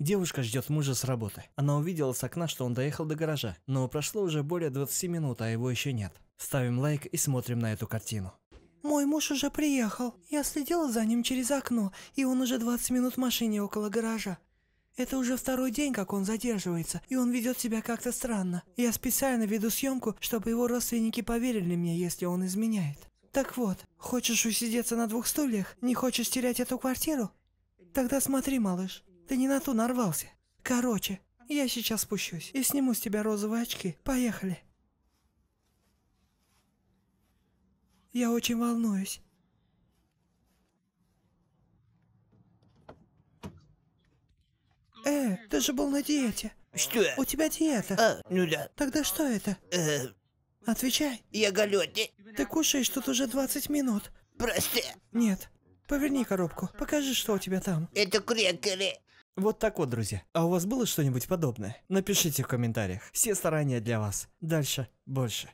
Девушка ждет мужа с работы. Она увидела с окна, что он доехал до гаража, но прошло уже более 20 минут, а его еще нет. Ставим лайк и смотрим на эту картину. Мой муж уже приехал. Я следила за ним через окно, и он уже 20 минут в машине около гаража. Это уже второй день, как он задерживается, и он ведет себя как-то странно. Я специально веду съемку, чтобы его родственники поверили мне, если он изменяет. Так вот, хочешь усидеться на двух стульях? Не хочешь терять эту квартиру? Тогда смотри, малыш. Ты не на ту нарвался. Короче, я сейчас спущусь и сниму с тебя розовые очки. Поехали. Я очень волнуюсь. Э, ты же был на диете. Что? У тебя диета. А, ну да. Тогда что это? Э... Отвечай. Я голодный. Ты кушаешь тут уже 20 минут. Прости. Нет. Поверни коробку. Покажи, что у тебя там. Это крекеры. Вот так вот, друзья. А у вас было что-нибудь подобное? Напишите в комментариях. Все старания для вас. Дальше больше.